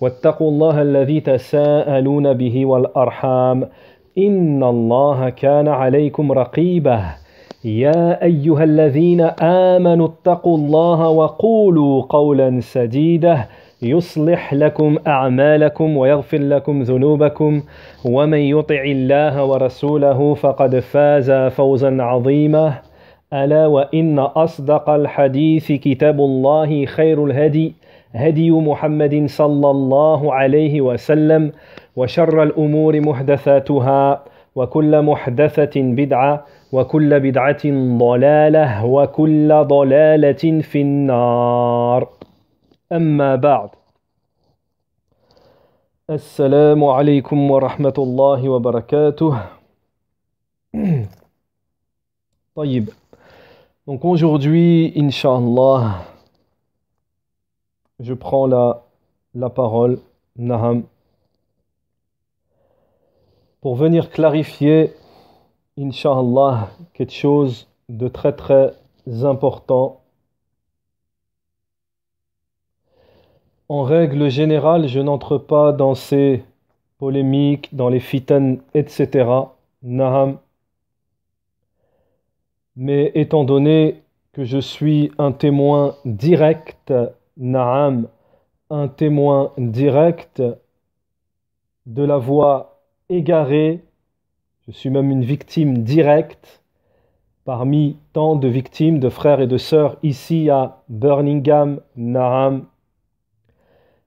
واتقوا الله الذي تساءلون به والأرحام إن الله كان عليكم رقيبا يا أيها الذين آمنوا اتقوا الله وقولوا قولا سديدا يصلح لكم أعمالكم ويغفر لكم ذنوبكم ومن يطع الله ورسوله فقد فاز فوزا عظيما ألا وإن أصدق الحديث كتاب الله خير الهدي هدي محمد صلى الله عليه وسلم وشر الأمور محدثاتها وكل محدثة بدعة وكل بدعة ضلالة وكل ضلالة في النار أما بعد السلام عليكم ورحمة الله وبركاته طيب Donc aujourd'hui, Inch'Allah, je prends la, la parole, Naham, pour venir clarifier, Inch'Allah, quelque chose de très très important. En règle générale, je n'entre pas dans ces polémiques, dans les fitanes, etc. Naham. Mais étant donné que je suis un témoin direct Naam, un témoin direct de la voix égarée, je suis même une victime directe parmi tant de victimes, de frères et de sœurs ici à Birmingham, Naam,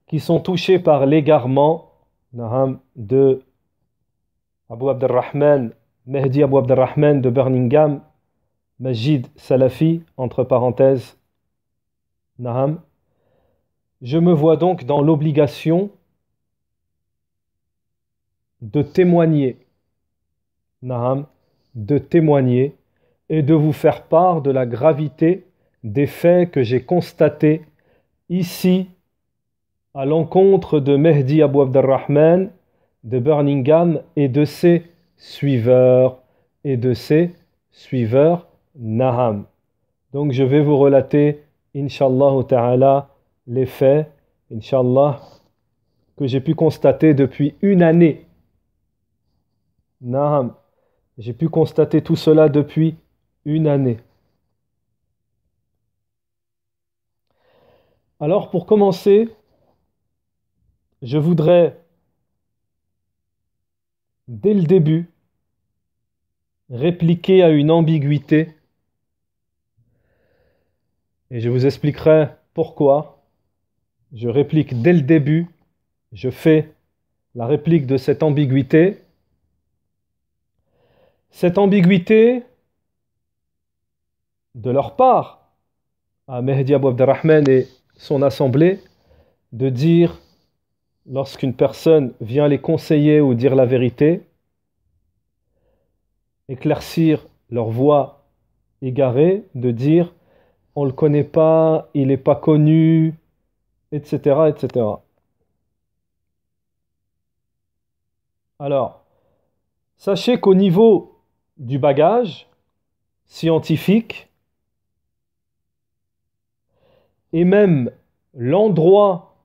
qui sont touchés par l'égarement, Naam, de Abou Abdelrahman, Mehdi Abou Abdelrahman de Birmingham, Majid Salafi, entre parenthèses, Naam, je me vois donc dans l'obligation de témoigner, Naham, de témoigner et de vous faire part de la gravité des faits que j'ai constatés ici à l'encontre de Mehdi Abou Abdelrahman, de Birmingham et de ses suiveurs et de ses suiveurs Naham. Donc je vais vous relater, Inch'Allah Ta'ala, les faits, Inch'Allah, que j'ai pu constater depuis une année. Naham, j'ai pu constater tout cela depuis une année. Alors pour commencer, je voudrais, dès le début, répliquer à une ambiguïté et je vous expliquerai pourquoi je réplique dès le début, je fais la réplique de cette ambiguïté. Cette ambiguïté de leur part à Mehdi Abou et son assemblée de dire lorsqu'une personne vient les conseiller ou dire la vérité, éclaircir leur voix égarée, de dire on ne le connaît pas, il n'est pas connu, etc., etc. Alors, sachez qu'au niveau du bagage scientifique, et même l'endroit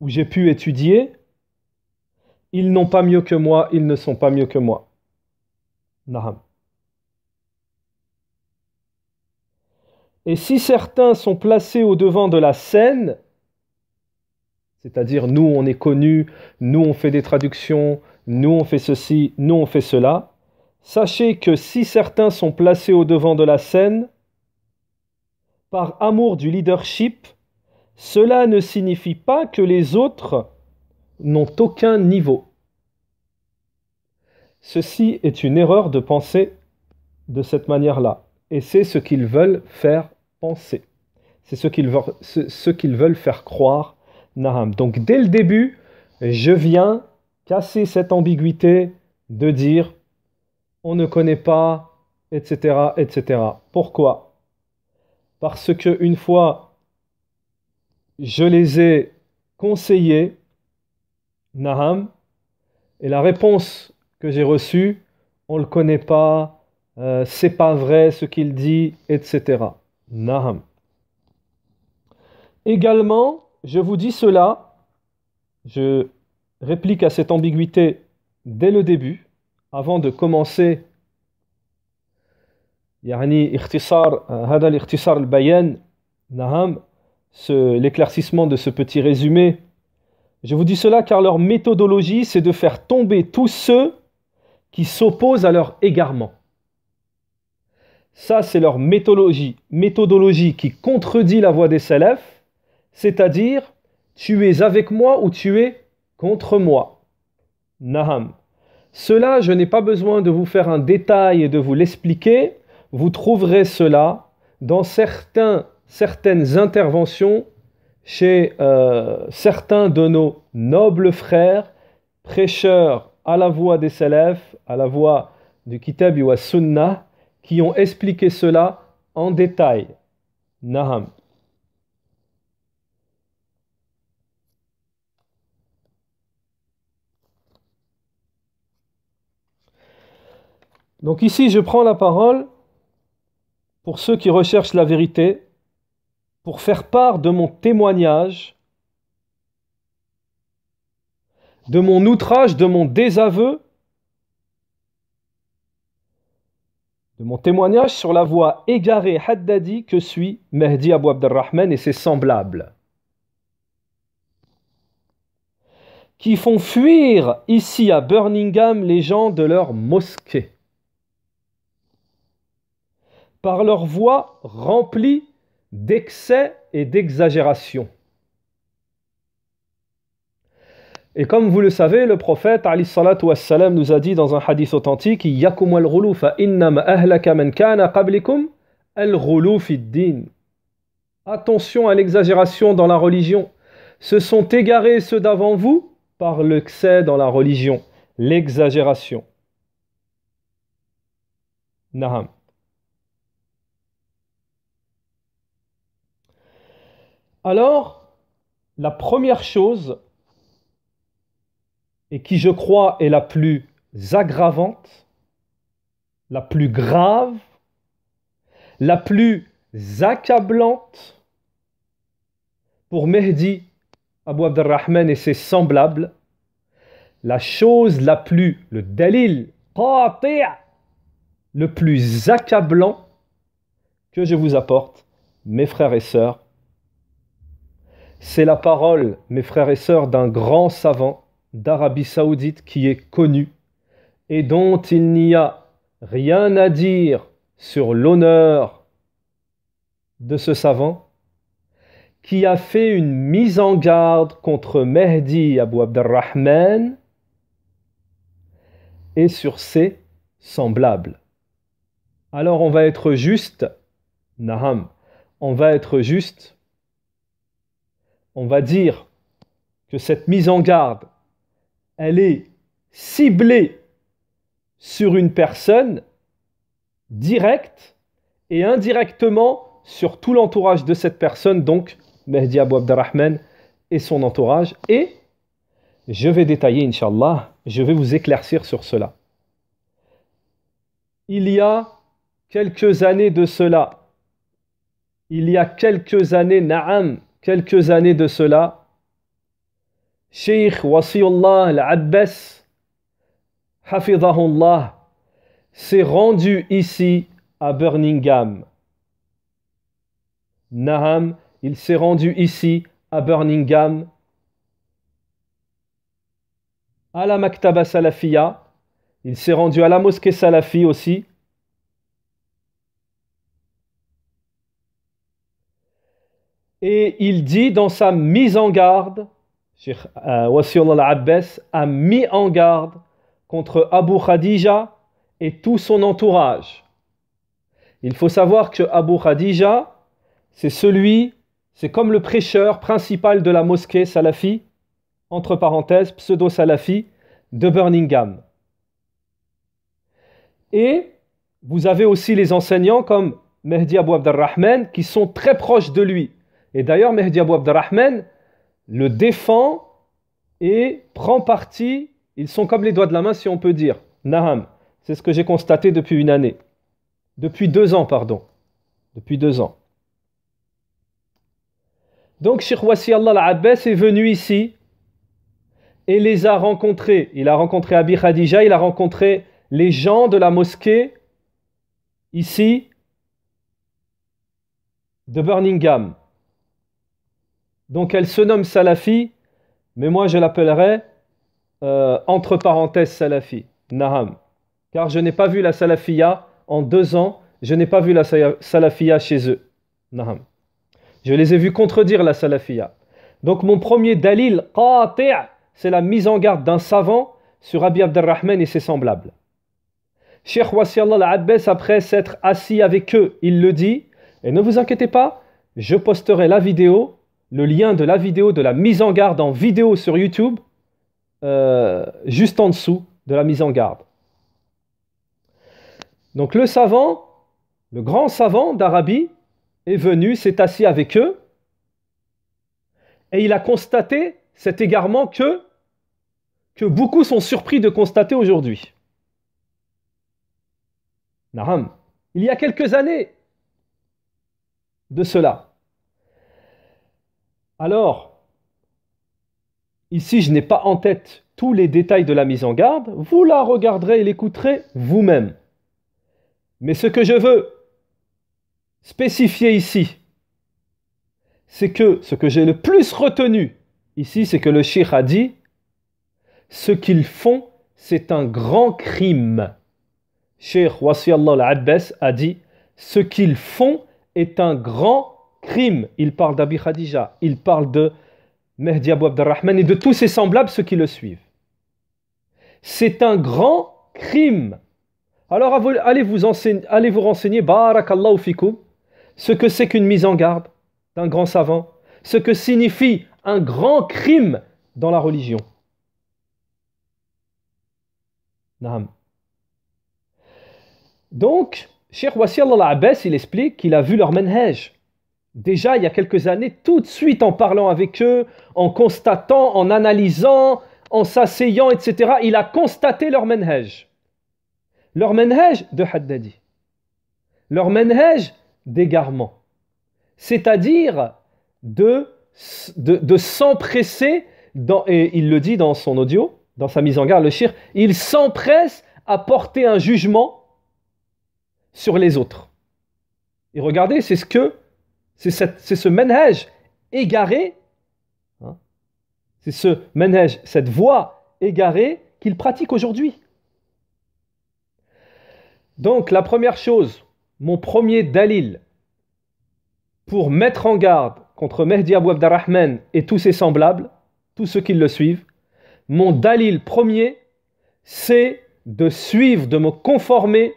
où j'ai pu étudier, ils n'ont pas mieux que moi, ils ne sont pas mieux que moi. Naham. Et si certains sont placés au devant de la scène, c'est-à-dire nous on est connus, nous on fait des traductions, nous on fait ceci, nous on fait cela, sachez que si certains sont placés au devant de la scène, par amour du leadership, cela ne signifie pas que les autres n'ont aucun niveau. Ceci est une erreur de penser de cette manière-là et c'est ce qu'ils veulent faire penser. C'est ce qu'ils veulent, faire croire Naham. Donc dès le début, je viens casser cette ambiguïté de dire on ne connaît pas, etc., etc. Pourquoi Parce que une fois, je les ai conseillés, Naham, et la réponse que j'ai reçue, on ne le connaît pas, euh, c'est pas vrai ce qu'il dit, etc. Naham. Également, je vous dis cela, je réplique à cette ambiguïté dès le début, avant de commencer euh, l'éclaircissement de ce petit résumé je vous dis cela car leur méthodologie c'est de faire tomber tous ceux qui s'opposent à leur égarement ça, c'est leur méthodologie, méthodologie qui contredit la voix des salafs, c'est-à-dire tu es avec moi ou tu es contre moi. Naham. Cela, je n'ai pas besoin de vous faire un détail et de vous l'expliquer. Vous trouverez cela dans certaines interventions chez euh, certains de nos nobles frères, prêcheurs à la voix des salafs, à la voix du Kitab à Sunnah, qui ont expliqué cela en détail. Naham. Donc ici, je prends la parole pour ceux qui recherchent la vérité, pour faire part de mon témoignage, de mon outrage, de mon désaveu mon témoignage sur la voie égarée Haddadi que suit Mehdi Abou Abdelrahman et ses semblables, qui font fuir ici à Birmingham les gens de leur mosquée par leur voix remplie d'excès et d'exagération. Et comme vous le savez, le prophète Ali wassalam, nous a dit dans un hadith authentique Yakum al ahlaka man kana al Attention à l'exagération dans la religion. Se sont égarés ceux d'avant vous par l'excès dans la religion, l'exagération. Naham. Alors, la première chose et qui, je crois, est la plus aggravante, la plus grave, la plus accablante pour Mehdi Abu Abdelrahman et ses semblables, la chose la plus, le dalil, le plus accablant que je vous apporte, mes frères et sœurs, c'est la parole, mes frères et sœurs, d'un grand savant, d'Arabie saoudite qui est connu et dont il n'y a rien à dire sur l'honneur de ce savant, qui a fait une mise en garde contre Mehdi Abou Abdelrahman et sur ses semblables. Alors on va être juste, Naham, on va être juste, on va dire que cette mise en garde elle est ciblée sur une personne directe et indirectement sur tout l'entourage de cette personne, donc Mehdi Abou et son entourage. Et je vais détailler, inshallah, je vais vous éclaircir sur cela. Il y a quelques années de cela, il y a quelques années, Naam, quelques années de cela, Sheikh Wasiullah Al-Abbas, Hafidahullah, s'est rendu ici à Birmingham. Naham, il s'est rendu ici à Birmingham, à la Maktaba Salafia. Il s'est rendu à la mosquée Salafi aussi. Et il dit dans sa mise en garde Cheikh abbas a mis en garde contre Abu Khadija et tout son entourage. Il faut savoir que Abu Khadija, c'est celui, c'est comme le prêcheur principal de la mosquée salafi, entre parenthèses, pseudo-salafi, de Birmingham. Et vous avez aussi les enseignants comme Mehdi Abou Abdelrahman qui sont très proches de lui. Et d'ailleurs, Mehdi Abou Abdelrahman, le défend et prend parti. Ils sont comme les doigts de la main, si on peut dire. Naham, c'est ce que j'ai constaté depuis une année. Depuis deux ans, pardon. Depuis deux ans. Donc, Sheikh Allah al est venu ici et les a rencontrés. Il a rencontré Abi Khadija, il a rencontré les gens de la mosquée ici de Birmingham. Donc elle se nomme salafi, mais moi je l'appellerai euh, entre parenthèses salafi, naham. Car je n'ai pas vu la salafia en deux ans, je n'ai pas vu la salafia chez eux, naham. Je les ai vus contredire la salafia. Donc mon premier dalil, c'est la mise en garde d'un savant sur Abi Abdelrahman et ses semblables. Cheikh Wassi Allah après s'être assis avec eux, il le dit, et ne vous inquiétez pas, je posterai la vidéo le lien de la vidéo, de la mise en garde en vidéo sur YouTube, euh, juste en dessous de la mise en garde. Donc le savant, le grand savant d'Arabie, est venu, s'est assis avec eux, et il a constaté cet égarement que, que beaucoup sont surpris de constater aujourd'hui. Naram, il y a quelques années de cela, alors, ici, je n'ai pas en tête tous les détails de la mise en garde, vous la regarderez et l'écouterez vous-même. Mais ce que je veux spécifier ici, c'est que ce que j'ai le plus retenu ici, c'est que le shir a dit ce qu'ils font, c'est un grand crime. Sheikh Wasi Allah al a dit ce qu'ils font est un grand crime, il parle d'Abi Khadija, il parle de Mehdi Abou Abdelrahman et de tous ses semblables, ceux qui le suivent. C'est un grand crime. Alors allez vous, renseigner, barakallahu fikum, ce que c'est qu'une mise en garde d'un grand savant, ce que signifie un grand crime dans la religion. Donc, Cheikh Wassi Allah abbas il explique qu'il a vu leur menhège déjà il y a quelques années, tout de suite en parlant avec eux, en constatant, en analysant, en s'asseyant, etc., il a constaté leur menhège. Leur menhège de Haddadi. Leur menhège d'égarement. C'est-à-dire de, de, s'empresser, dans, et il le dit dans son audio, dans sa mise en garde, le shir, il s'empresse à porter un jugement sur les autres. Et regardez, c'est ce que c'est ce ménage égaré, hein, c'est ce ménage, cette voie égarée qu'il pratique aujourd'hui. Donc la première chose, mon premier dalil pour mettre en garde contre Mehdi Abou Abdarrahman et tous ses semblables, tous ceux qui le suivent, mon dalil premier, c'est de suivre, de me conformer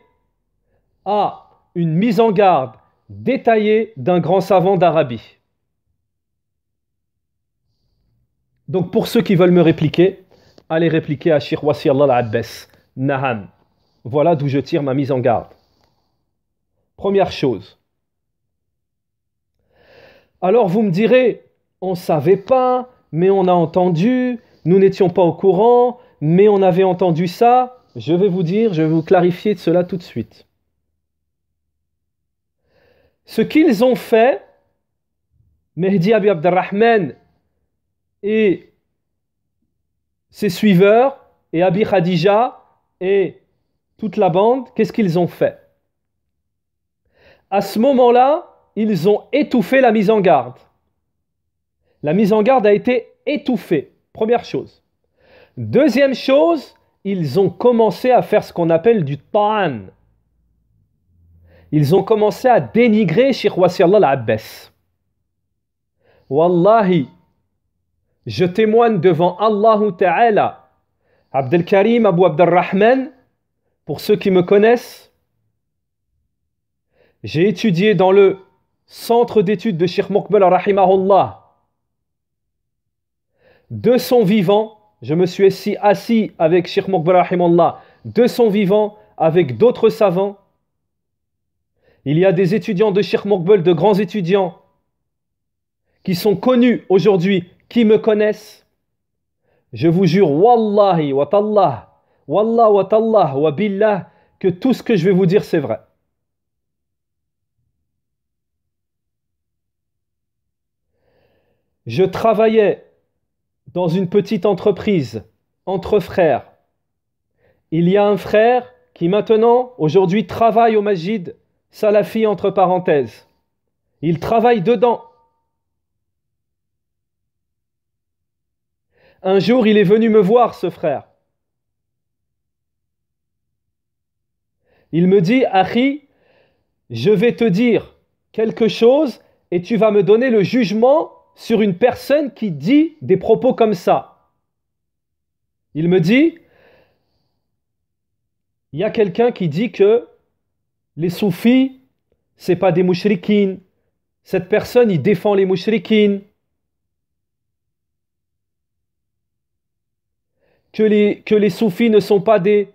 à une mise en garde détaillé d'un grand savant d'Arabie. Donc pour ceux qui veulent me répliquer, allez répliquer à Shirwasi Allah abbas Naham. Voilà d'où je tire ma mise en garde. Première chose. Alors vous me direz, on ne savait pas, mais on a entendu, nous n'étions pas au courant, mais on avait entendu ça. Je vais vous dire, je vais vous clarifier de cela tout de suite ce qu'ils ont fait, Mehdi Abi Abdelrahman et ses suiveurs, et Abi Khadija et toute la bande, qu'est-ce qu'ils ont fait À ce moment-là, ils ont étouffé la mise en garde. La mise en garde a été étouffée, première chose. Deuxième chose, ils ont commencé à faire ce qu'on appelle du ta'an ils ont commencé à dénigrer Sheikh Allah abbas Wallahi, je témoigne devant Allah Ta'ala, Abdel Karim Abu Abdelrahman, pour ceux qui me connaissent, j'ai étudié dans le centre d'études de Sheikh Mokbel Rahimahullah. De son vivant, je me suis assis avec Sheikh Mokbel Rahimahullah, de son vivant, avec d'autres savants, il y a des étudiants de Sheikh Mokbel, de grands étudiants, qui sont connus aujourd'hui, qui me connaissent. Je vous jure, Wallahi, wa tallah, Wallah, wa billah, que tout ce que je vais vous dire, c'est vrai. Je travaillais dans une petite entreprise entre frères. Il y a un frère qui maintenant, aujourd'hui, travaille au Majid salafi entre parenthèses. Il travaille dedans. Un jour, il est venu me voir, ce frère. Il me dit, Harry, je vais te dire quelque chose et tu vas me donner le jugement sur une personne qui dit des propos comme ça. Il me dit, il y a quelqu'un qui dit que les soufis, c'est pas des mouchrikines. Cette personne, il défend les mouchrikines. Que les, que les soufis ne sont pas des,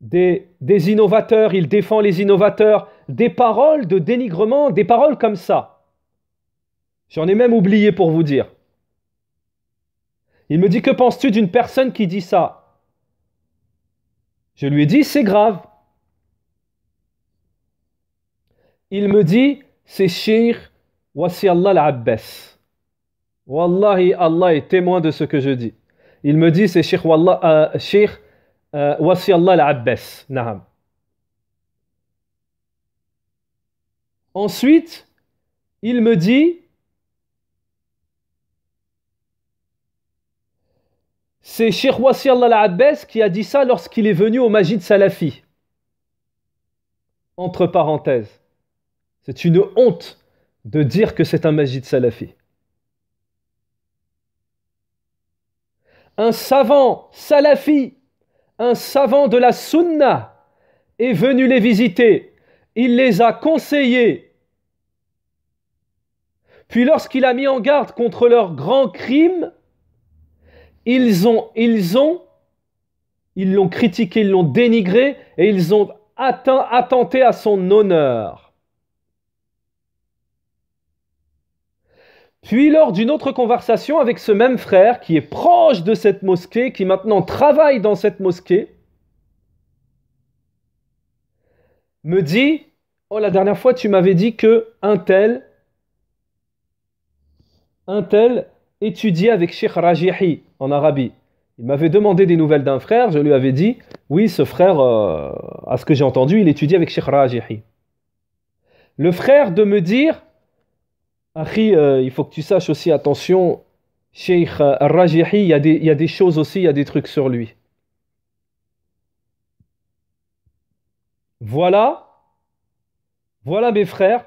des, des innovateurs, il défend les innovateurs. Des paroles de dénigrement, des paroles comme ça. J'en ai même oublié pour vous dire. Il me dit Que penses-tu d'une personne qui dit ça Je lui ai dit C'est grave. Il me dit, c'est Shir Allah al-Abbas. Wallahi, Allah est témoin de ce que je dis. Il me dit, c'est Shir Wasiallah euh, euh, al-Abbas. Ensuite, il me dit, c'est Sheikh Wasiallah al-Abbas qui a dit ça lorsqu'il est venu au de Salafi. Entre parenthèses. C'est une honte de dire que c'est un de salafi. Un savant salafi, un savant de la sunna, est venu les visiter. Il les a conseillés. Puis lorsqu'il a mis en garde contre leur grand crime, ils ont, ils ont, ils l'ont critiqué, ils l'ont dénigré et ils ont attenté à son honneur. Puis lors d'une autre conversation avec ce même frère qui est proche de cette mosquée, qui maintenant travaille dans cette mosquée, me dit "Oh la dernière fois tu m'avais dit que un tel un tel étudiait avec Sheikh Rajihi en Arabie. Il m'avait demandé des nouvelles d'un frère, je lui avais dit "Oui, ce frère euh, à ce que j'ai entendu, il étudie avec Sheikh Rajihi." Le frère de me dire Ahri, euh, il faut que tu saches aussi, attention, Cheikh euh, rajihi il y, a des, choses aussi, il y a des trucs sur lui. Voilà, voilà mes frères,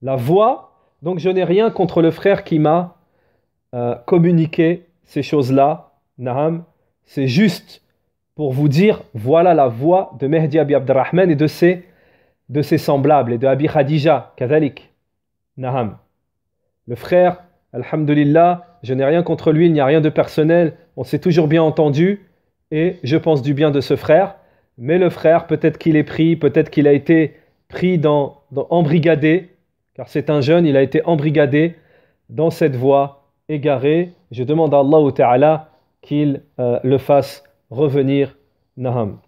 la voix. Donc je n'ai rien contre le frère qui m'a euh, communiqué ces choses-là, Naham. C'est juste pour vous dire, voilà la voix de Mehdi Abi et de ses, de ses semblables, et de Abi Khadija, Kazalik. Naham. Le frère, Alhamdulillah, je n'ai rien contre lui, il n'y a rien de personnel, on s'est toujours bien entendu et je pense du bien de ce frère. Mais le frère, peut-être qu'il est pris, peut-être qu'il a été pris dans, embrigadé, car c'est un jeune, il a été embrigadé dans cette voie égarée. Je demande à Allah Ta'ala qu'il euh, le fasse revenir. Naham.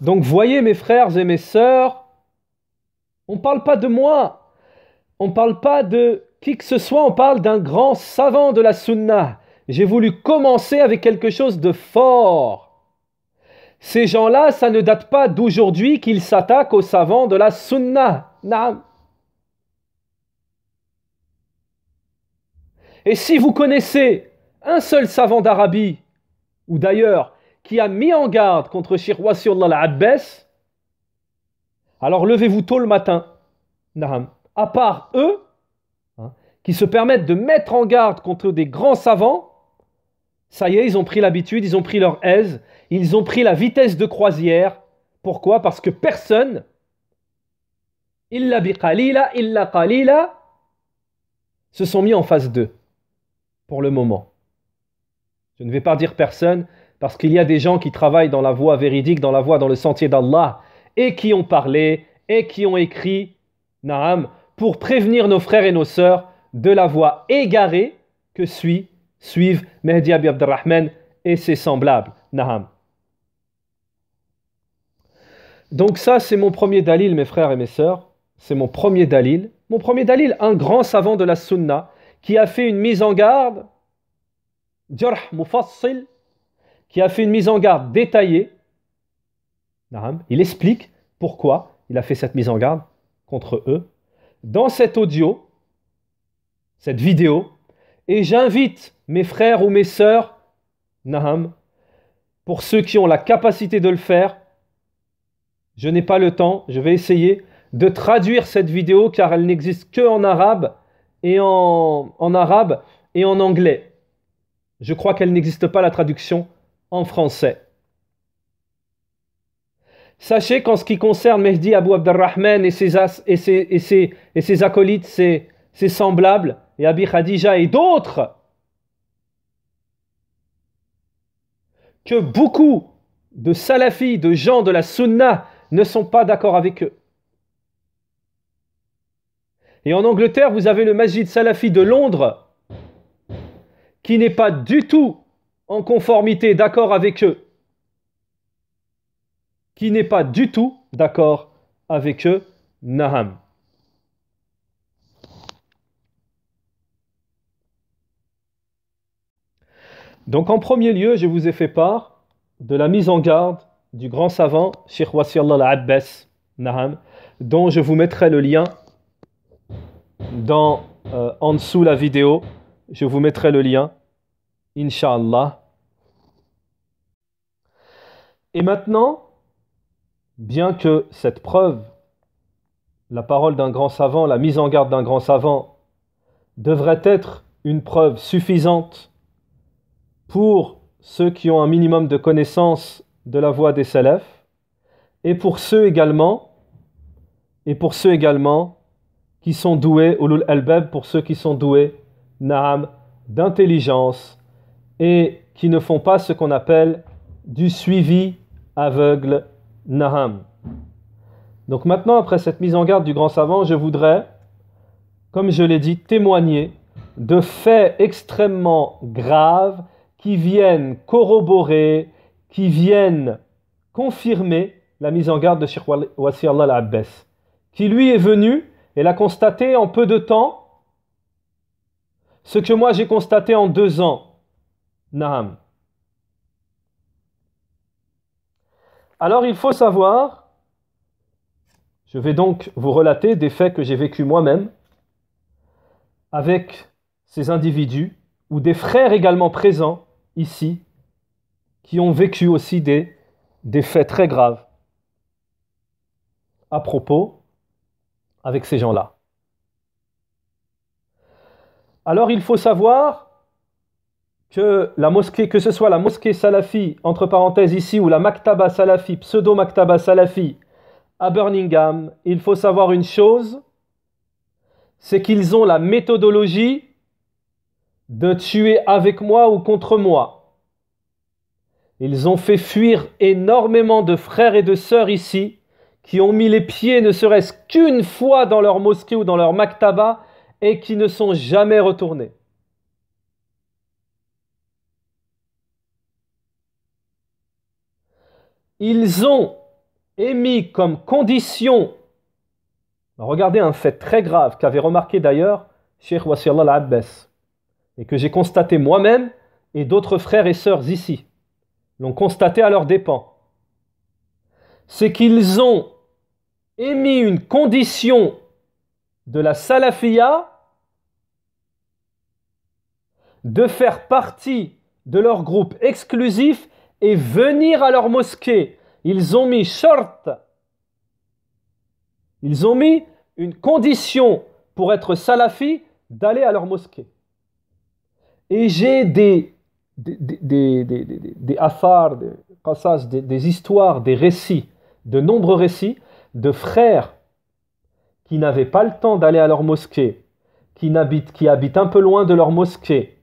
Donc voyez mes frères et mes sœurs, on ne parle pas de moi. On ne parle pas de qui que ce soit. On parle d'un grand savant de la sunna. J'ai voulu commencer avec quelque chose de fort. Ces gens-là, ça ne date pas d'aujourd'hui qu'ils s'attaquent aux savants de la sunna. Et si vous connaissez un seul savant d'Arabie, ou d'ailleurs, qui a mis en garde contre Shirwasiullah al-Abbas, alors levez-vous tôt le matin, Naham. À part eux, hein, qui se permettent de mettre en garde contre des grands savants, ça y est, ils ont pris l'habitude, ils ont pris leur aise, ils ont pris la vitesse de croisière. Pourquoi Parce que personne, illa bi qalila, illa qalila, se sont mis en face d'eux, pour le moment. Je ne vais pas dire personne, parce qu'il y a des gens qui travaillent dans la voie véridique, dans la voie, dans le sentier d'Allah, et qui ont parlé et qui ont écrit, Naam, pour prévenir nos frères et nos sœurs de la voie égarée que suivent Mehdi Abi et ses semblables, Naam. Donc ça, c'est mon premier dalil, mes frères et mes sœurs. C'est mon premier dalil. Mon premier dalil, un grand savant de la sunna qui a fait une mise en garde, Mufassil, qui a fait une mise en garde détaillée il explique pourquoi il a fait cette mise en garde contre eux dans cet audio, cette vidéo. Et j'invite mes frères ou mes sœurs, Naham, pour ceux qui ont la capacité de le faire, je n'ai pas le temps, je vais essayer de traduire cette vidéo car elle n'existe que en arabe et en, arabe et en anglais. Je crois qu'elle n'existe pas la traduction en français. Sachez qu'en ce qui concerne Mehdi Abu Abdelrahman et ses, et ses, et ses, acolytes, ses, semblables, et Abi Khadija et d'autres, que beaucoup de salafis, de gens de la sunna, ne sont pas d'accord avec eux. Et en Angleterre, vous avez le Masjid Salafi de Londres qui n'est pas du tout en conformité, d'accord avec eux qui n'est pas du tout d'accord avec eux, Naham. Donc en premier lieu, je vous ai fait part de la mise en garde du grand savant Sheikh Wasiallah al-Abbas Naham, dont je vous mettrai le lien dans euh, en dessous la vidéo. Je vous mettrai le lien, inshallah Et maintenant, bien que cette preuve, la parole d'un grand savant, la mise en garde d'un grand savant, devrait être une preuve suffisante pour ceux qui ont un minimum de connaissance de la voix des salafs, et pour ceux également, et pour ceux également qui sont doués, ulul albab, pour ceux qui sont doués, naam, d'intelligence, et qui ne font pas ce qu'on appelle du suivi aveugle Naham. Donc maintenant, après cette mise en garde du grand savant, je voudrais, comme je l'ai dit, témoigner de faits extrêmement graves qui viennent corroborer, qui viennent confirmer la mise en garde de Sheikh qui lui est venu et l'a constaté en peu de temps, ce que moi j'ai constaté en deux ans. Naham. Alors il faut savoir, je vais donc vous relater des faits que j'ai vécus moi-même avec ces individus ou des frères également présents ici qui ont vécu aussi des, des faits très graves à propos avec ces gens-là. Alors il faut savoir que la mosquée, que ce soit la mosquée salafi, entre parenthèses ici, ou la maktaba salafi, pseudo-maktaba salafi, à Birmingham, il faut savoir une chose, c'est qu'ils ont la méthodologie de tuer avec moi ou contre moi. Ils ont fait fuir énormément de frères et de sœurs ici, qui ont mis les pieds ne serait-ce qu'une fois dans leur mosquée ou dans leur maktaba, et qui ne sont jamais retournés. ils ont émis comme condition, regardez un fait très grave qu'avait remarqué d'ailleurs Sheikh Wassi al-Abbas, et que j'ai constaté moi-même et d'autres frères et sœurs ici, l'ont constaté à leurs dépens, c'est qu'ils ont émis une condition de la salafia de faire partie de leur groupe exclusif et venir à leur mosquée. Ils ont mis short. Ils ont mis une condition pour être salafi d'aller à leur mosquée. Et j'ai des des, des, des, des, affaires, des histoires, des récits, de nombreux récits de frères qui n'avaient pas le temps d'aller à leur mosquée, qui qui habitent un peu loin de leur mosquée,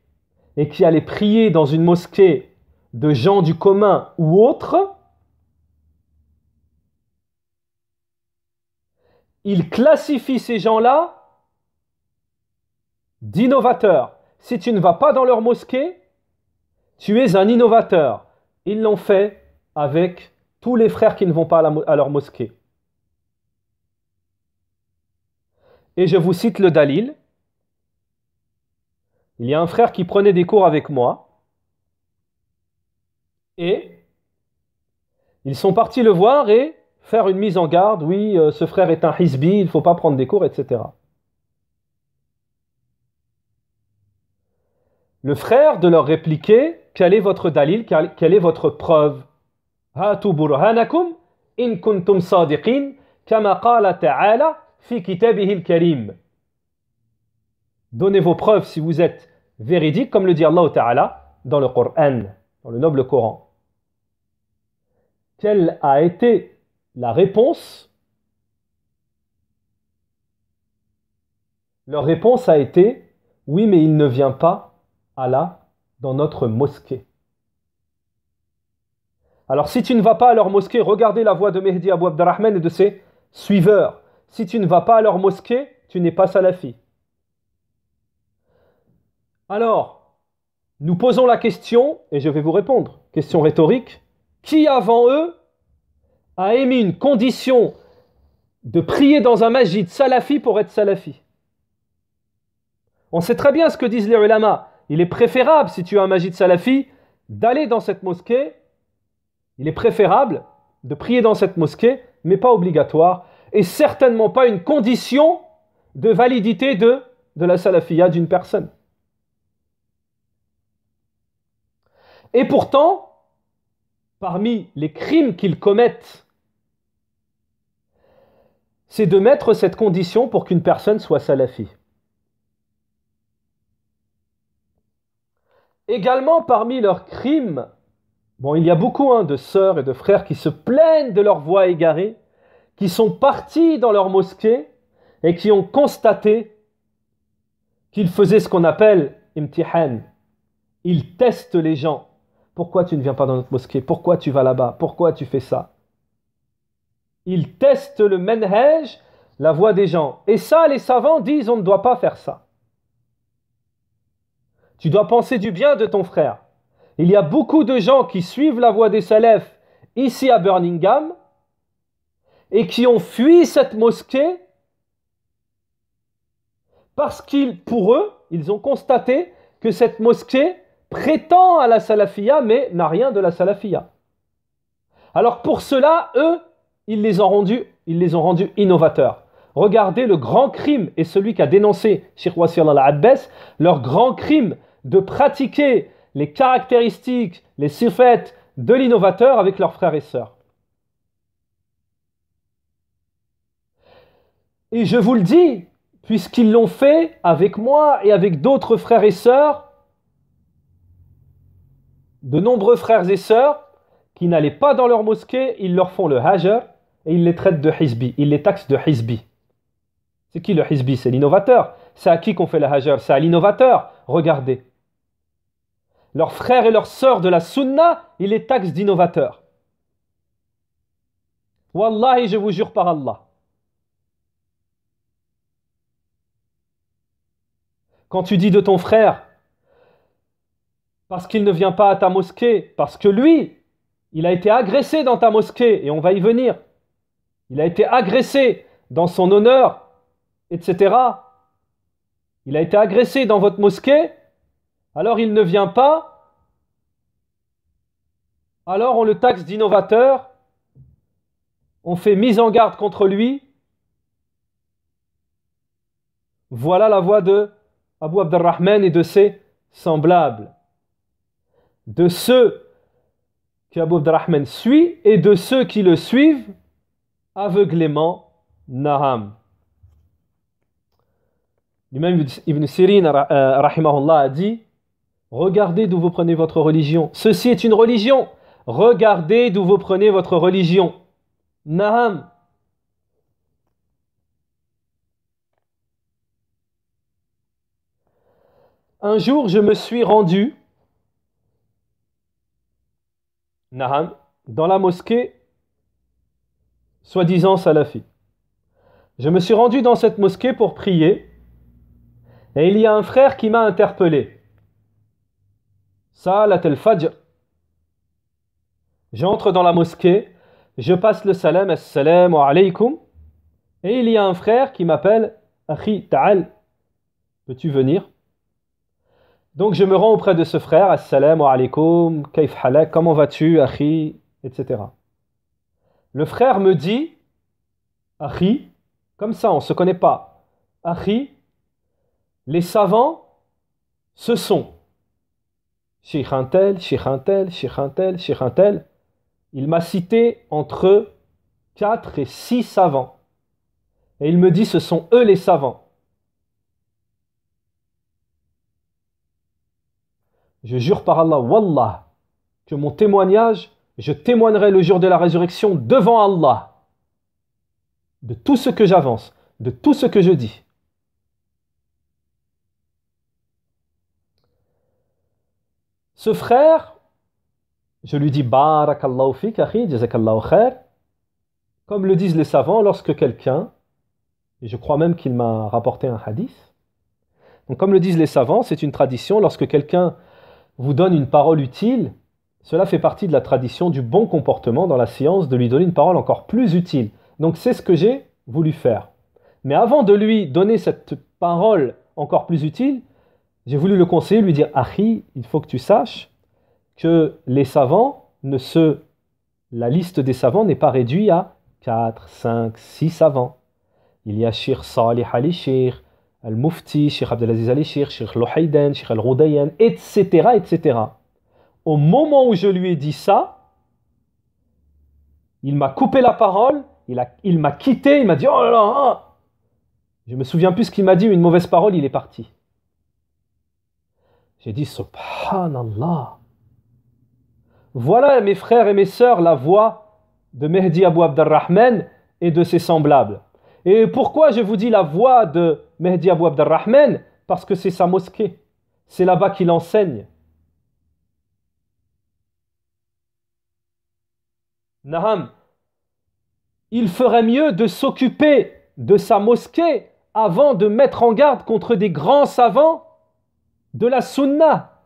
et qui allaient prier dans une mosquée de gens du commun ou autres, ils classifient ces gens-là d'innovateurs. Si tu ne vas pas dans leur mosquée, tu es un innovateur. Ils l'ont fait avec tous les frères qui ne vont pas à, leur mosquée. Et je vous cite le Dalil. Il y a un frère qui prenait des cours avec moi. Et ils sont partis le voir et faire une mise en garde, oui, euh, ce frère est un hisbi, il ne faut pas prendre des cours, etc. Le frère de leur répliquer, quel est votre dalil, quelle est votre preuve Donnez vos preuves si vous êtes véridiques, comme le dit Allah Ta'ala dans le Coran, dans le noble Coran quelle a été la réponse Leur réponse a été Oui, mais il ne vient pas, à la dans notre mosquée. Alors si tu ne vas pas à leur mosquée, regardez la voix de Mehdi Abou Abdelrahman et de ses suiveurs. Si tu ne vas pas à leur mosquée, tu n'es pas salafi. Alors, nous posons la question, et je vais vous répondre, question rhétorique, qui avant eux a émis une condition de prier dans un de salafi pour être salafi. On sait très bien ce que disent les ulama. Il est préférable, si tu as un de salafi, d'aller dans cette mosquée. Il est préférable de prier dans cette mosquée, mais pas obligatoire, et certainement pas une condition de validité de, de la salafia d'une personne. Et pourtant, parmi les crimes qu'ils commettent, c'est de mettre cette condition pour qu'une personne soit salafie. Également parmi leurs crimes, bon, il y a beaucoup hein, de sœurs et de frères qui se plaignent de leur voix égarée, qui sont partis dans leur mosquée et qui ont constaté qu'ils faisaient ce qu'on appelle imtihan. Ils testent les gens. Pourquoi tu ne viens pas dans notre mosquée Pourquoi tu vas là-bas Pourquoi tu fais ça Il teste le menhej, la voix des gens. Et ça, les savants disent on ne doit pas faire ça. Tu dois penser du bien de ton frère. Il y a beaucoup de gens qui suivent la voie des salafs ici à Birmingham et qui ont fui cette mosquée parce qu'ils, pour eux, ils ont constaté que cette mosquée prétend à la salafia mais n'a rien de la salafia. Alors pour cela, eux, ils les ont rendus, ils les ont rendus innovateurs. Regardez le grand crime et celui qu'a dénoncé Sheikh dans al-Abbas, leur grand crime de pratiquer les caractéristiques, les sifettes de l'innovateur avec leurs frères et sœurs. Et je vous le dis, puisqu'ils l'ont fait avec moi et avec d'autres frères et sœurs, de nombreux frères et sœurs qui n'allaient pas dans leur mosquée, ils leur font le hajar et ils les traitent de hizbi, ils les taxent de hizbi. C'est qui le hizbi C'est l'innovateur. C'est à qui qu'on fait le hajar C'est à l'innovateur. Regardez. Leurs frères et leurs sœurs de la sunna, ils les taxent d'innovateurs. Wallahi, je vous jure par Allah. Quand tu dis de ton frère, parce qu'il ne vient pas à ta mosquée, parce que lui, il a été agressé dans ta mosquée, et on va y venir. Il a été agressé dans son honneur, etc. Il a été agressé dans votre mosquée, alors il ne vient pas, alors on le taxe d'innovateur, on fait mise en garde contre lui. Voilà la voix de Abu Abdelrahman et de ses semblables de ceux qui Abu Abdurrahman suit et de ceux qui le suivent aveuglément Naham. même Ibn Sirin euh, rahimahullah a dit Regardez d'où vous prenez votre religion. Ceci est une religion. Regardez d'où vous prenez votre religion. Naham. Un jour, je me suis rendu Naham, dans la mosquée, soi-disant salafi. Je me suis rendu dans cette mosquée pour prier, et il y a un frère qui m'a interpellé. Salat al-Fajr. J'entre dans la mosquée, je passe le salam, assalamu alaykum, et il y a un frère qui m'appelle Akhi Ta'al. Peux-tu venir donc je me rends auprès de ce frère, assalamu alaikum, kaif halak, comment vas-tu, akhi, etc. Le frère me dit, akhi, comme ça, on ne se connaît pas, akhi, les savants, ce sont shikhantel, shikhantel, shikhantel, shikhantel, Il m'a cité entre 4 et 6 savants. Et il me dit, ce sont eux les savants. Je jure par Allah, Wallah, que mon témoignage, je témoignerai le jour de la résurrection devant Allah de tout ce que j'avance, de tout ce que je dis. Ce frère, je lui dis Barakallahu fik, jazakallahu khair. Comme le disent les savants, lorsque quelqu'un, et je crois même qu'il m'a rapporté un hadith, donc comme le disent les savants, c'est une tradition, lorsque quelqu'un vous donne une parole utile, cela fait partie de la tradition du bon comportement dans la science de lui donner une parole encore plus utile. Donc c'est ce que j'ai voulu faire. Mais avant de lui donner cette parole encore plus utile, j'ai voulu le conseiller, lui dire Ahi, il faut que tu saches que les savants ne se. La liste des savants n'est pas réduite à 4, 5, 6 savants. Il y a Shir Salih al-Shir, Al-Mufti, Sheikh Abdelaziz al Sheikh, Sheikh Lohayden, Sheikh Al-Roudayen, etc., etc. Au moment où je lui ai dit ça, il m'a coupé la parole, il m'a il quitté, il m'a dit Oh là là hein. Je me souviens plus ce qu'il m'a dit, une mauvaise parole, il est parti. J'ai dit Subhanallah Voilà, mes frères et mes sœurs, la voix de Mehdi Abou Abdelrahman et de ses semblables. Et pourquoi je vous dis la voix de Mehdi Abou Abdelrahman Parce que c'est sa mosquée. C'est là-bas qu'il enseigne. Naham, il ferait mieux de s'occuper de sa mosquée avant de mettre en garde contre des grands savants de la sunna.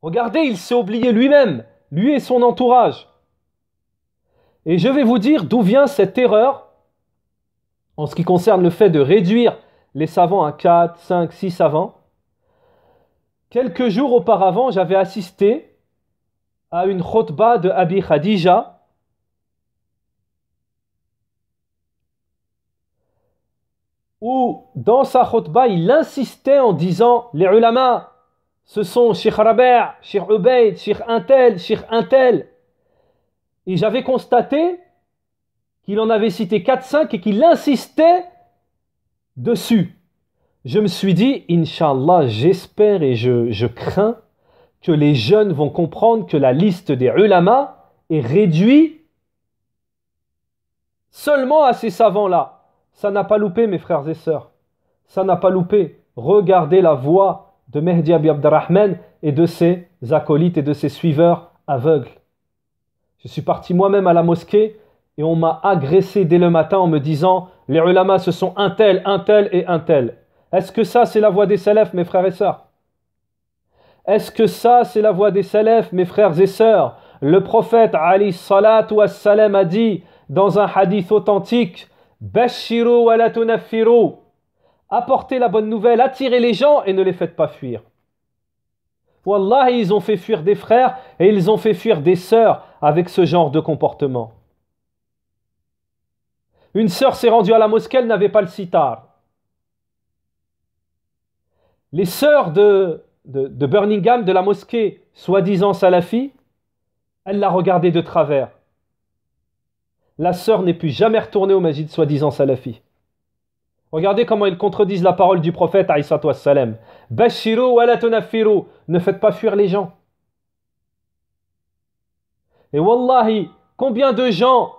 Regardez, il s'est oublié lui-même, lui et son entourage. Et je vais vous dire d'où vient cette erreur en ce qui concerne le fait de réduire les savants à 4, 5, 6 savants. Quelques jours auparavant, j'avais assisté à une khotba de Abi Khadija. Où, dans sa khotba, il insistait en disant Les ulama, ce sont Sheikh Shikh Sheikh Ubaid, Sheikh Intel, Sheikh Intel. Et j'avais constaté qu'il en avait cité 4-5 et qu'il insistait dessus. Je me suis dit, Inch'Allah, j'espère et je, crains que les jeunes vont comprendre que la liste des ulama est réduite seulement à ces savants-là. Ça n'a pas loupé, mes frères et sœurs. Ça n'a pas loupé. Regardez la voix de Mehdi Abiy Abdurrahman et de ses acolytes et de ses suiveurs aveugles. Je suis parti moi-même à la mosquée et on m'a agressé dès le matin en me disant les ulamas ce sont un tel, un tel et un tel. Est-ce que ça c'est la voix des salafs mes frères et sœurs Est-ce que ça c'est la voix des salafs mes frères et sœurs Le prophète Ali a dit dans un hadith authentique Bashiru wa la Apportez la bonne nouvelle, attirez les gens et ne les faites pas fuir. Voilà, ils ont fait fuir des frères et ils ont fait fuir des sœurs avec ce genre de comportement. Une sœur s'est rendue à la mosquée, elle n'avait pas le sitar. Les sœurs de, de, de Birmingham, de la mosquée, soi-disant salafi, elle l'a regardée de travers. La sœur n'est plus jamais retournée au de soi-disant salafi. Regardez comment ils contredisent la parole du prophète, Salem. Bashiru wa Ne faites pas fuir les gens. Et wallahi, combien de gens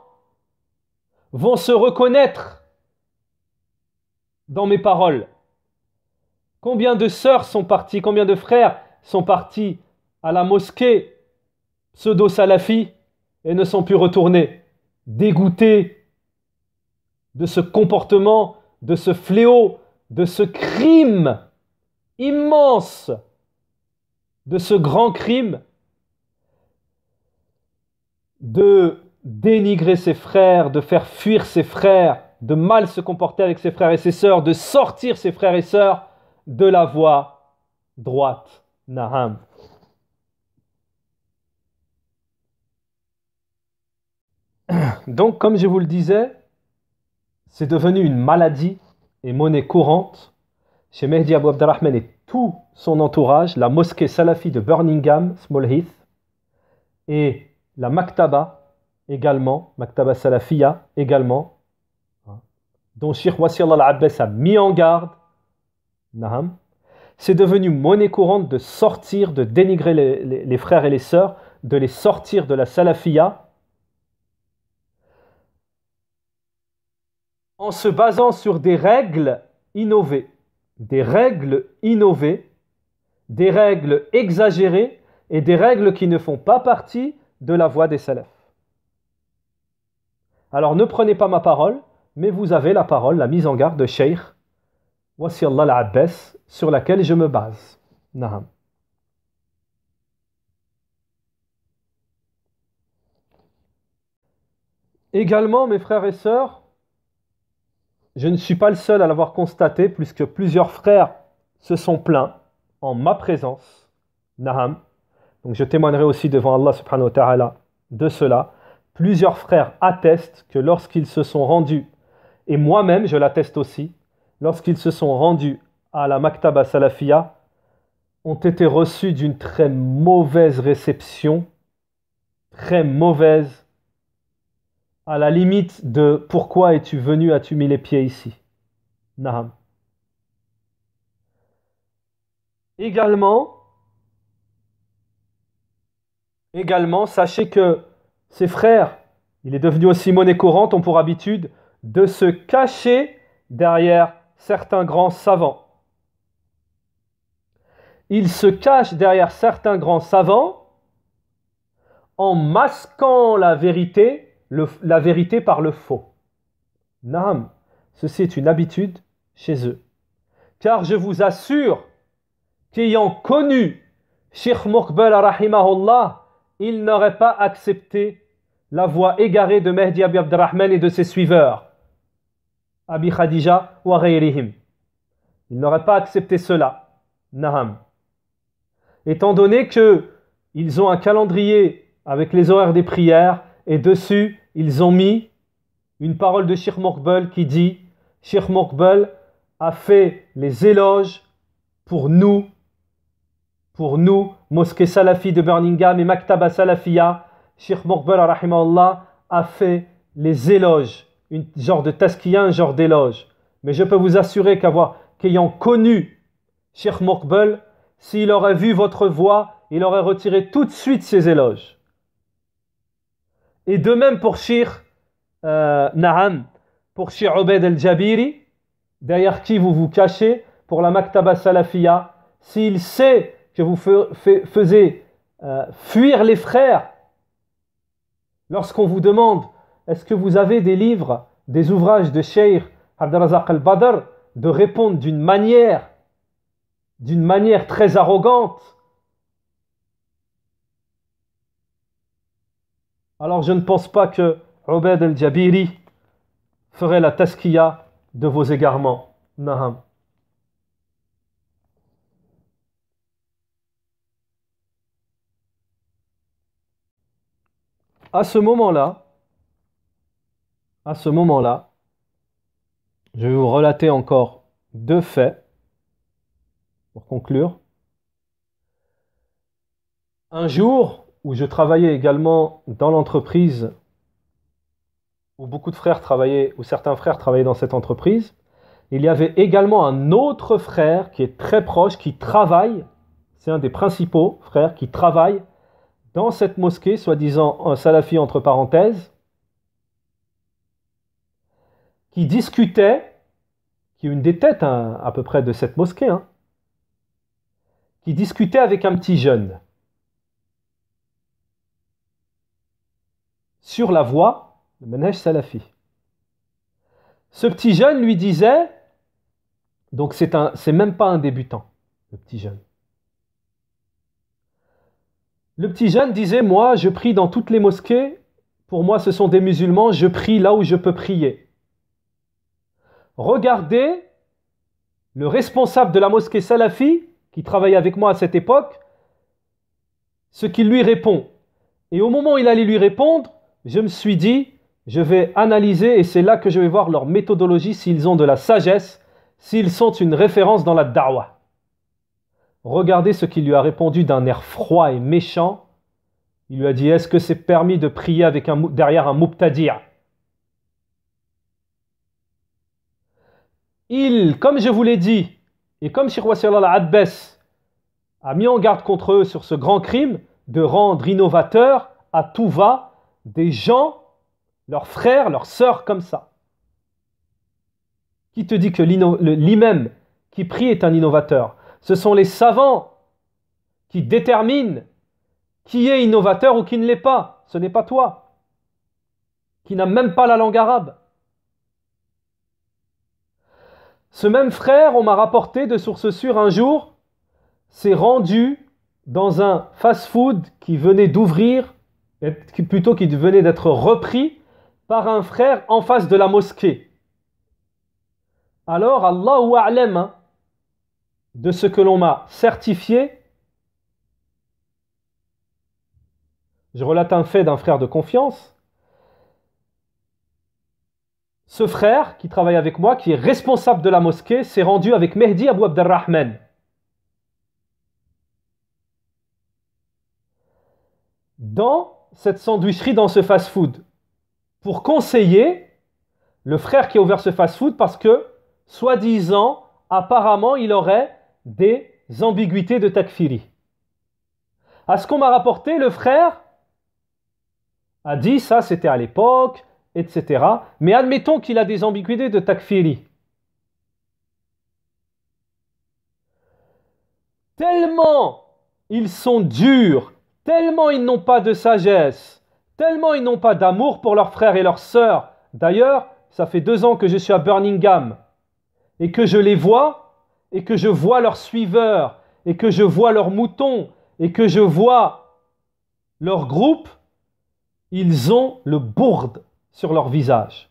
vont se reconnaître dans mes paroles Combien de sœurs sont parties, combien de frères sont partis à la mosquée pseudo-salafi et ne sont plus retournés, dégoûtés de ce comportement, de ce fléau, de ce crime immense, de ce grand crime de dénigrer ses frères, de faire fuir ses frères, de mal se comporter avec ses frères et ses sœurs, de sortir ses frères et sœurs de la voie droite. Naham. Donc, comme je vous le disais, c'est devenu une maladie et monnaie courante chez Mehdi Abou Abdelrahman et tout son entourage, la mosquée salafie de Birmingham, Small Heath, et la Maktaba également, Maktaba Salafia également, hein, dont Sheikh Wasir al-Abbas a mis en garde, Naham, c'est devenu monnaie courante de sortir, de dénigrer les, frères et les sœurs, de les sortir de la salafia, en se basant sur des règles innovées, des règles innovées, des règles exagérées et des règles qui ne font pas partie de la voix des salafs. Alors ne prenez pas ma parole, mais vous avez la parole, la mise en garde de Sheikh Voici Allah al sur laquelle je me base. Naham. Également, mes frères et sœurs, je ne suis pas le seul à l'avoir constaté, puisque plusieurs frères se sont plaints en ma présence, Naham, donc je témoignerai aussi devant Allah subhanahu wa ta'ala de cela. Plusieurs frères attestent que lorsqu'ils se sont rendus, et moi-même je l'atteste aussi, lorsqu'ils se sont rendus à la Maktaba Salafia, ont été reçus d'une très mauvaise réception, très mauvaise, à la limite de pourquoi es-tu venu, as-tu mis les pieds ici Naham. Également, Également, sachez que ses frères, il est devenu aussi monnaie courante, ont pour habitude de se cacher derrière certains grands savants. Ils se cachent derrière certains grands savants en masquant la vérité, la vérité par le faux. Naam, ceci est une habitude chez eux. Car je vous assure qu'ayant connu Sheikh Mokbel Rahimahullah, il n'aurait pas accepté la voie égarée de Mehdi Abi Abdurrahman et de ses suiveurs, Abi Khadija ou Il n'aurait pas accepté cela, Naham. Étant donné qu'ils ont un calendrier avec les horaires des prières et dessus, ils ont mis une parole de Shir Mokbel qui dit Sheikh Mokbel a fait les éloges pour nous, pour nous, mosquée salafi de Birmingham et Maktaba Salafia, Sheikh Mokbel a fait les éloges, une genre de tasquilla, un genre d'éloge. Mais je peux vous assurer qu'ayant connu Sheikh Mokbel, s'il aurait vu votre voix, il aurait retiré tout de suite ses éloges. Et de même pour Sheikh euh, pour Sheikh Obed el-Jabiri, derrière qui vous vous cachez, pour la Maktaba Salafia, s'il sait je vous faisiez euh, fuir les frères. Lorsqu'on vous demande, est-ce que vous avez des livres, des ouvrages de Sheikh Abdelazak al-Badr, de répondre d'une manière, d'une manière très arrogante. Alors je ne pense pas que Obed el-Jabiri ferait la tasquilla de vos égarements. Naham. à ce moment-là, à ce moment-là, je vais vous relater encore deux faits pour conclure. Un jour où je travaillais également dans l'entreprise, où beaucoup de frères travaillaient, où certains frères travaillaient dans cette entreprise, il y avait également un autre frère qui est très proche, qui travaille, c'est un des principaux frères qui travaille dans cette mosquée, soi-disant un salafi entre parenthèses, qui discutait, qui est une des têtes hein, à peu près de cette mosquée, hein, qui discutait avec un petit jeune sur la voie de Manège Salafi. Ce petit jeune lui disait, donc c'est même pas un débutant, le petit jeune. Le petit jeune disait, moi, je prie dans toutes les mosquées, pour moi ce sont des musulmans, je prie là où je peux prier. Regardez le responsable de la mosquée salafi, qui travaillait avec moi à cette époque, ce qu'il lui répond. Et au moment où il allait lui répondre, je me suis dit, je vais analyser et c'est là que je vais voir leur méthodologie, s'ils ont de la sagesse, s'ils sont une référence dans la da'wah. Regardez ce qu'il lui a répondu d'un air froid et méchant. Il lui a dit Est-ce que c'est permis de prier derrière un moubtadir ?» Il, comme je vous l'ai dit, et comme Shirwa al-Adbes a mis en garde contre eux sur ce grand crime de rendre innovateurs à tout va des gens, leurs frères, leurs sœurs comme ça. Qui te dit que l'imam qui prie est un innovateur ce sont les savants qui déterminent qui est innovateur ou qui ne l'est pas. Ce n'est pas toi, qui n'a même pas la langue arabe. Ce même frère, on m'a rapporté de sources sûres un jour, s'est rendu dans un fast-food qui venait d'ouvrir, plutôt qui venait d'être repris par un frère en face de la mosquée. Alors, Allahu A'lam, hein, de ce que l'on m'a certifié. Je relate un fait d'un frère de confiance. Ce frère qui travaille avec moi, qui est responsable de la mosquée, s'est rendu avec Mehdi Abou Abdelrahman. Dans cette sandwicherie, dans ce fast-food, pour conseiller le frère qui a ouvert ce fast-food parce que, soi-disant, apparemment, il aurait des ambiguïtés de Takfiri. À ce qu'on m'a rapporté, le frère a dit ça, c'était à l'époque, etc. Mais admettons qu'il a des ambiguïtés de Takfiri. Tellement ils sont durs, tellement ils n'ont pas de sagesse, tellement ils n'ont pas d'amour pour leurs frères et leurs sœurs. D'ailleurs, ça fait deux ans que je suis à Birmingham et que je les vois et que je vois leurs suiveurs, et que je vois leurs moutons, et que je vois leur groupe, ils ont le bourde sur leur visage.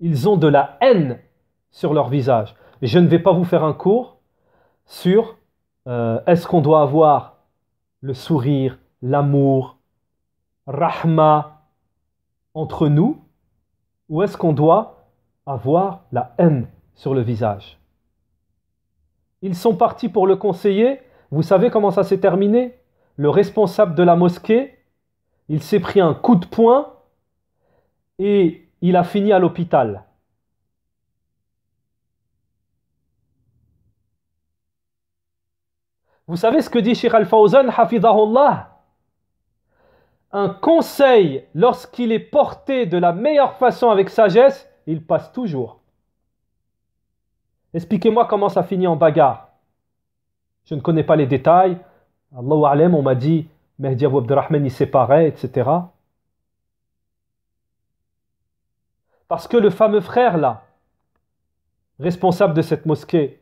Ils ont de la haine sur leur visage. Et je ne vais pas vous faire un cours sur euh, est-ce qu'on doit avoir le sourire, l'amour, rahma entre nous, ou est-ce qu'on doit avoir la haine sur le visage ils sont partis pour le conseiller. Vous savez comment ça s'est terminé Le responsable de la mosquée, il s'est pris un coup de poing et il a fini à l'hôpital. Vous savez ce que dit Sheikh Al-Fawzan, Hafidahullah Un conseil, lorsqu'il est porté de la meilleure façon avec sagesse, il passe toujours. Expliquez-moi comment ça finit en bagarre. Je ne connais pas les détails. Allahu Alem, on m'a dit Mehdi Abou Abdelrahman il séparait, etc. Parce que le fameux frère là, responsable de cette mosquée,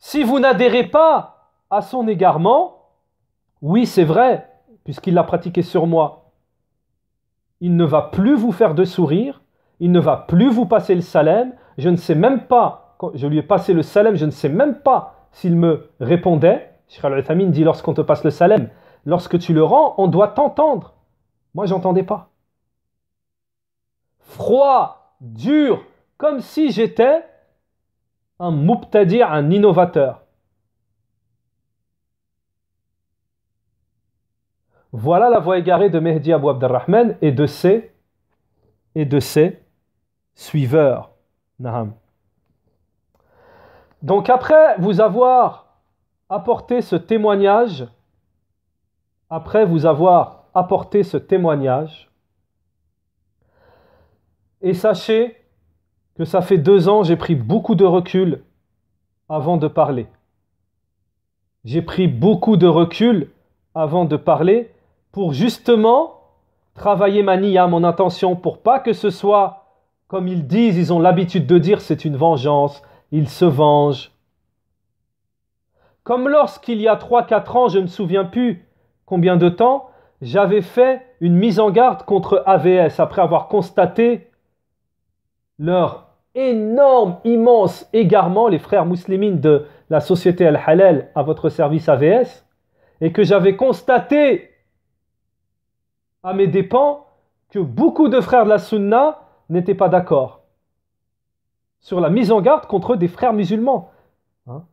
si vous n'adhérez pas à son égarement, oui c'est vrai, puisqu'il l'a pratiqué sur moi, il ne va plus vous faire de sourire, il ne va plus vous passer le salem, je ne sais même pas, quand je lui ai passé le salem, je ne sais même pas s'il me répondait. Sheikh al dit lorsqu'on te passe le salem, lorsque tu le rends, on doit t'entendre. Moi, j'entendais pas. Froid, dur, comme si j'étais un moubtadir, un innovateur. Voilà la voix égarée de Mehdi Abu Abdelrahman et de c et de ses suiveur. Naham. Donc après vous avoir apporté ce témoignage, après vous avoir apporté ce témoignage, et sachez que ça fait deux ans, j'ai pris beaucoup de recul avant de parler. J'ai pris beaucoup de recul avant de parler pour justement travailler ma niya, mon intention, pour pas que ce soit comme ils disent, ils ont l'habitude de dire c'est une vengeance, ils se vengent. Comme lorsqu'il y a 3-4 ans, je ne me souviens plus combien de temps, j'avais fait une mise en garde contre AVS après avoir constaté leur énorme, immense égarement, les frères musulmans de la société Al-Halal à votre service AVS, et que j'avais constaté à mes dépens que beaucoup de frères de la Sunna n'étaient pas d'accord sur la mise en garde contre des frères musulmans, hein,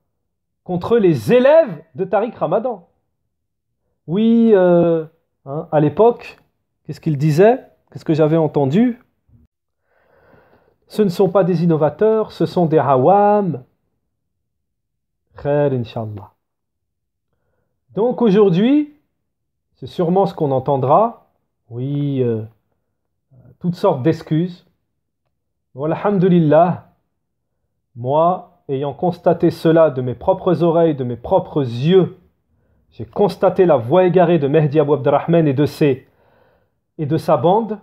contre les élèves de Tariq Ramadan. Oui, euh, hein, à l'époque, qu'est-ce qu'il disait Qu'est-ce que j'avais entendu Ce ne sont pas des innovateurs, ce sont des hawam. Khair, inshallah. Donc aujourd'hui, c'est sûrement ce qu'on entendra. Oui, euh, toutes sortes d'excuses Alhamdulillah, moi, ayant constaté cela de mes propres oreilles, de mes propres yeux, j'ai constaté la voix égarée de Mehdi Abou Abderrahman et de, ses, et de sa bande,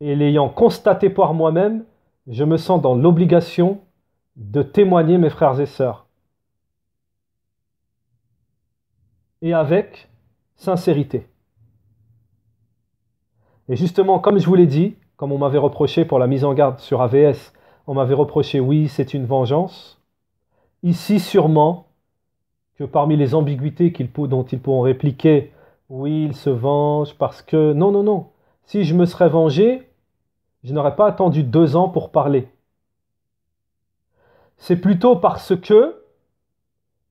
et l'ayant constaté par moi-même, je me sens dans l'obligation de témoigner mes frères et sœurs. Et avec sincérité. Et justement, comme je vous l'ai dit, comme on m'avait reproché pour la mise en garde sur AVS, on m'avait reproché oui, c'est une vengeance. Ici sûrement que parmi les ambiguïtés dont ils pourront répliquer, oui, il se venge parce que... Non, non, non. Si je me serais vengé, je n'aurais pas attendu deux ans pour parler. C'est plutôt parce que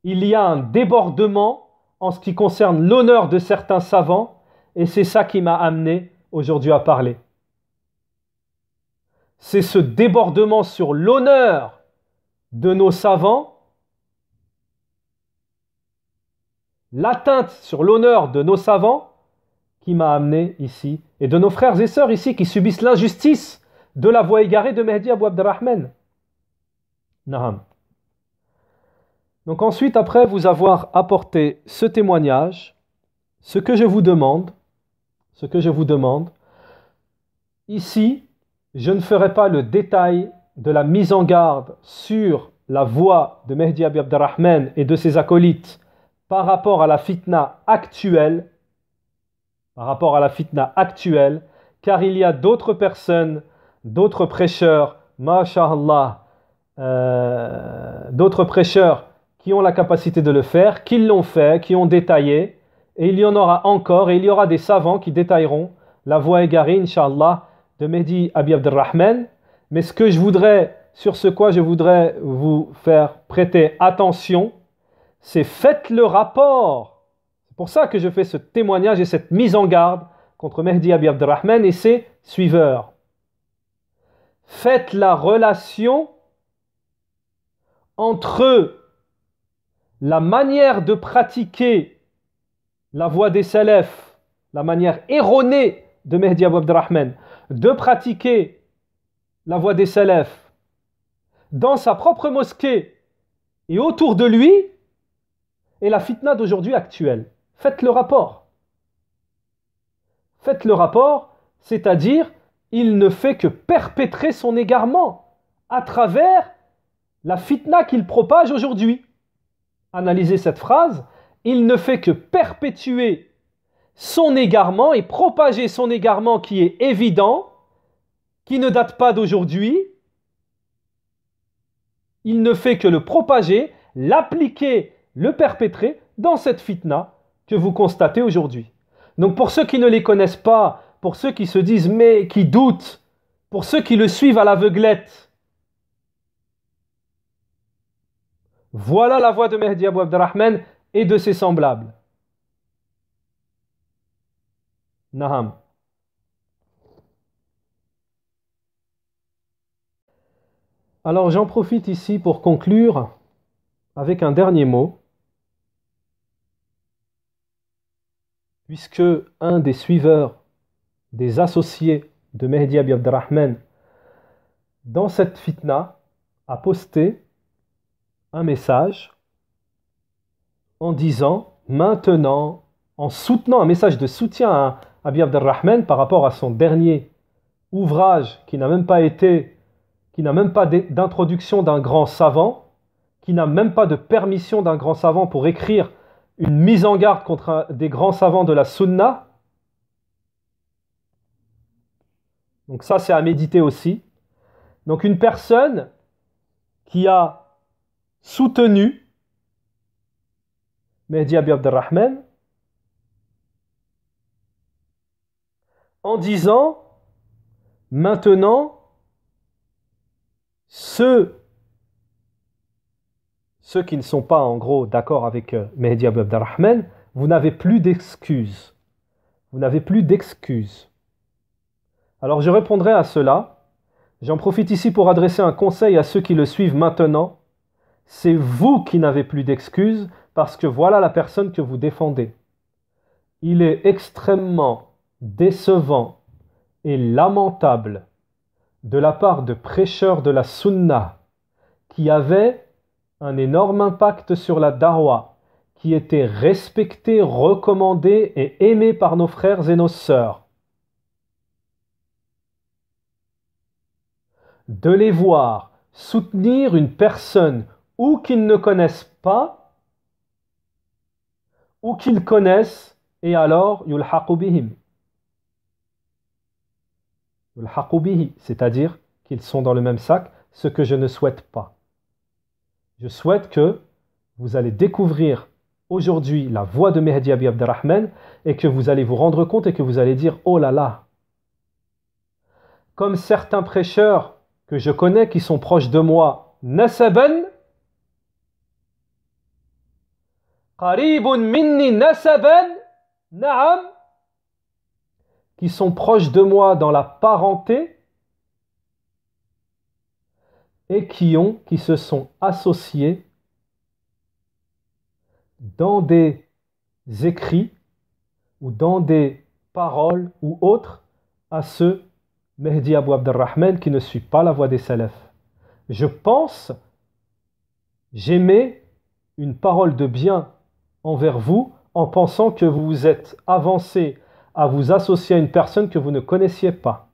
il y a un débordement en ce qui concerne l'honneur de certains savants, et c'est ça qui m'a amené aujourd'hui à parler c'est ce débordement sur l'honneur de nos savants, l'atteinte sur l'honneur de nos savants qui m'a amené ici, et de nos frères et sœurs ici qui subissent l'injustice de la voix égarée de Mehdi Abou Abdelrahman. Naham. Donc ensuite, après vous avoir apporté ce témoignage, ce que je vous demande, ce que je vous demande, ici, je ne ferai pas le détail de la mise en garde sur la voie de Mehdi Abi Abdelrahman et de ses acolytes par rapport à la fitna actuelle, par rapport à la fitna actuelle, car il y a d'autres personnes, d'autres prêcheurs, mashallah, euh, d'autres prêcheurs qui ont la capacité de le faire, qui l'ont fait, qui ont détaillé, et il y en aura encore, et il y aura des savants qui détailleront la voie égarée, inshallah, de Mehdi Abi Abdelrahman. Mais ce que je voudrais, sur ce quoi je voudrais vous faire prêter attention, c'est faites le rapport. C'est pour ça que je fais ce témoignage et cette mise en garde contre Mehdi Abi Abdelrahman et ses suiveurs. Faites la relation entre la manière de pratiquer la voie des salafs, la manière erronée de Mehdi Abou de pratiquer la voie des salafs dans sa propre mosquée et autour de lui est la fitna d'aujourd'hui actuelle. Faites le rapport. Faites le rapport, c'est-à-dire il ne fait que perpétrer son égarement à travers la fitna qu'il propage aujourd'hui. Analysez cette phrase, il ne fait que perpétuer son égarement et propager son égarement qui est évident, qui ne date pas d'aujourd'hui. Il ne fait que le propager, l'appliquer, le perpétrer dans cette fitna que vous constatez aujourd'hui. Donc pour ceux qui ne les connaissent pas, pour ceux qui se disent mais qui doutent, pour ceux qui le suivent à l'aveuglette, voilà la voix de Mehdi Abou Abdurrahman et de ses semblables. Naham. Alors j'en profite ici pour conclure avec un dernier mot, puisque un des suiveurs, des associés de Mehdi Abi dans cette fitna, a posté un message en disant maintenant, en soutenant un message de soutien à, Abi Abdelrahman par rapport à son dernier ouvrage qui n'a même pas été, qui n'a même pas d'introduction d'un grand savant, qui n'a même pas de permission d'un grand savant pour écrire une mise en garde contre des grands savants de la Sunna. Donc ça, c'est à méditer aussi. Donc une personne qui a soutenu Mehdi Abi Abdelrahman en disant maintenant ceux, ceux qui ne sont pas en gros d'accord avec euh, Mehdi Abou Abdelrahman, vous n'avez plus d'excuses. Vous n'avez plus d'excuses. Alors je répondrai à cela. J'en profite ici pour adresser un conseil à ceux qui le suivent maintenant. C'est vous qui n'avez plus d'excuses parce que voilà la personne que vous défendez. Il est extrêmement décevant et lamentable de la part de prêcheurs de la Sunna qui avaient un énorme impact sur la Darwa, qui était respectés, recommandés et aimés par nos frères et nos sœurs. De les voir soutenir une personne ou qu'ils ne connaissent pas, ou qu'ils connaissent, et alors, yulhaqu bihim c'est-à-dire qu'ils sont dans le même sac, ce que je ne souhaite pas. Je souhaite que vous allez découvrir aujourd'hui la voix de Mehdi Abi Abderrahman et que vous allez vous rendre compte et que vous allez dire Oh là là Comme certains prêcheurs que je connais qui sont proches de moi, Nasaban Qaribun minni Nasaban Naam qui sont proches de moi dans la parenté et qui ont, qui se sont associés dans des écrits ou dans des paroles ou autres à ce Mehdi Abou Abdelrahman qui ne suit pas la voie des salafs. Je pense j'aimais une parole de bien envers vous en pensant que vous vous êtes avancé à vous associer à une personne que vous ne connaissiez pas.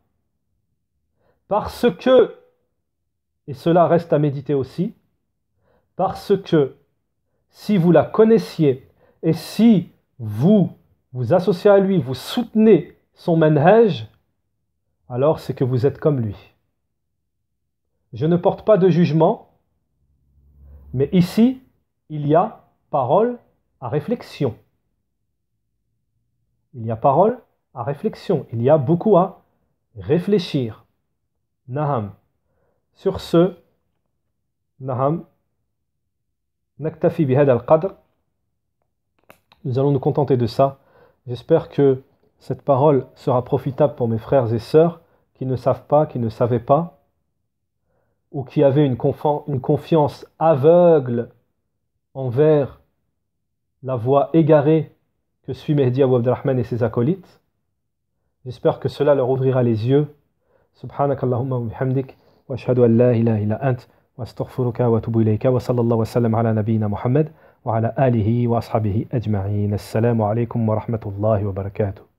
Parce que, et cela reste à méditer aussi, parce que si vous la connaissiez et si vous vous associez à lui, vous soutenez son manège, alors c'est que vous êtes comme lui. Je ne porte pas de jugement, mais ici, il y a parole à réflexion il y a parole à réflexion, il y a beaucoup à réfléchir. Naham. Sur ce, Naham, naktafi bihad al-qadr. Nous allons nous contenter de ça. J'espère que cette parole sera profitable pour mes frères et sœurs qui ne savent pas, qui ne savaient pas, ou qui avaient une, une confiance aveugle envers la voie égarée que suis Mehdi Abu Abdurrahman et ses acolytes. J'espère que cela leur ouvrira les yeux. Subhanakallahumma wa bihamdik wa ashhadu an la ant wa astaghfiruka wa atubu wa sallallahu wa sallam ala nabiyyina Muhammad wa ala alihi wa ashabihi ajma'in. Assalamu alaykum wa rahmatullahi wa barakatuh.